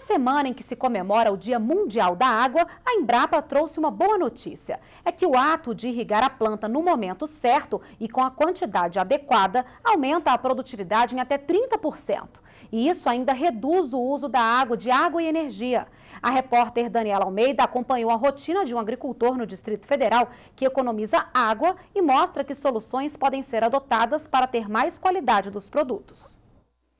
Na semana em que se comemora o Dia Mundial da Água, a Embrapa trouxe uma boa notícia. É que o ato de irrigar a planta no momento certo e com a quantidade adequada aumenta a produtividade em até 30%. E isso ainda reduz o uso da água, de água e energia. A repórter Daniela Almeida acompanhou a rotina de um agricultor no Distrito Federal que economiza água e mostra que soluções podem ser adotadas para ter mais qualidade dos produtos.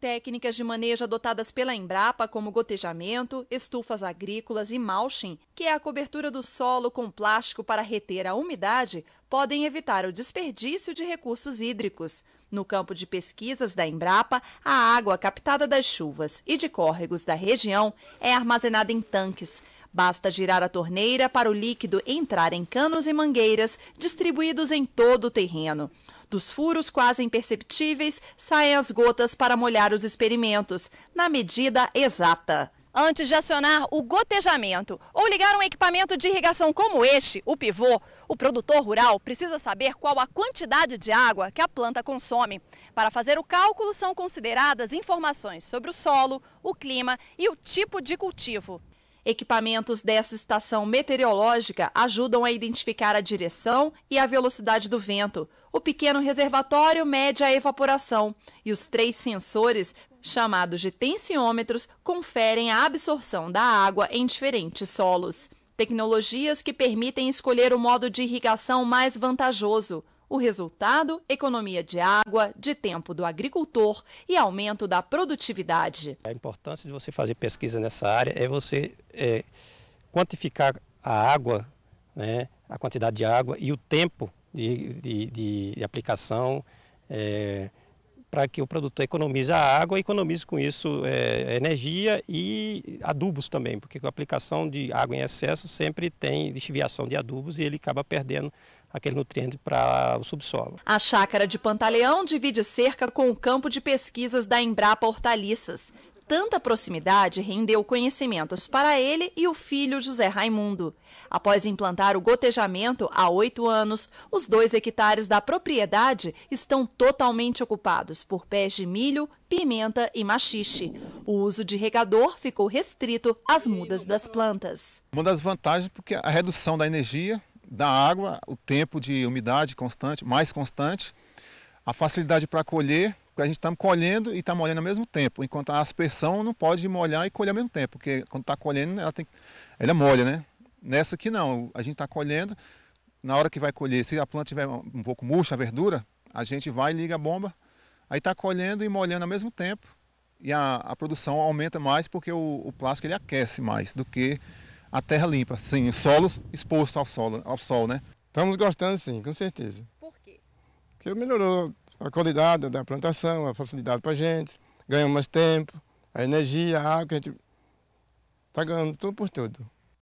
Técnicas de manejo adotadas pela Embrapa, como gotejamento, estufas agrícolas e mulching, que é a cobertura do solo com plástico para reter a umidade, podem evitar o desperdício de recursos hídricos. No campo de pesquisas da Embrapa, a água captada das chuvas e de córregos da região é armazenada em tanques. Basta girar a torneira para o líquido entrar em canos e mangueiras distribuídos em todo o terreno. Dos furos quase imperceptíveis saem as gotas para molhar os experimentos, na medida exata. Antes de acionar o gotejamento ou ligar um equipamento de irrigação como este, o pivô, o produtor rural precisa saber qual a quantidade de água que a planta consome. Para fazer o cálculo, são consideradas informações sobre o solo, o clima e o tipo de cultivo. Equipamentos dessa estação meteorológica ajudam a identificar a direção e a velocidade do vento. O pequeno reservatório mede a evaporação e os três sensores, chamados de tensiômetros, conferem a absorção da água em diferentes solos. Tecnologias que permitem escolher o modo de irrigação mais vantajoso. O resultado: economia de água, de tempo do agricultor e aumento da produtividade. A importância de você fazer pesquisa nessa área é você é, quantificar a água, né, a quantidade de água e o tempo de, de, de aplicação. É, para que o produtor economize a água e economize com isso é, energia e adubos também, porque a aplicação de água em excesso sempre tem desviação de adubos e ele acaba perdendo aquele nutriente para o subsolo. A chácara de Pantaleão divide cerca com o campo de pesquisas da Embrapa Hortaliças tanta proximidade rendeu conhecimentos para ele e o filho José Raimundo. Após implantar o gotejamento há oito anos, os dois hectares da propriedade estão totalmente ocupados por pés de milho, pimenta e machixe. O uso de regador ficou restrito às mudas das plantas. Uma das vantagens é porque a redução da energia, da água, o tempo de umidade constante, mais constante, a facilidade para colher porque a gente está colhendo e está molhando ao mesmo tempo, enquanto a aspersão não pode molhar e colher ao mesmo tempo, porque quando está colhendo, ela, tem, ela molha, né? Nessa aqui não, a gente está colhendo, na hora que vai colher, se a planta tiver um pouco murcha, a verdura, a gente vai e liga a bomba, aí está colhendo e molhando ao mesmo tempo, e a, a produção aumenta mais porque o, o, plástico ele aquece mais do que a terra limpa, sim, o solo exposto ao, solo, ao sol, né? Estamos gostando sim, com certeza. Por quê? Porque melhorou a qualidade da plantação, a facilidade para a gente, ganhamos mais tempo, a energia, a água, a gente está ganhando tudo por tudo.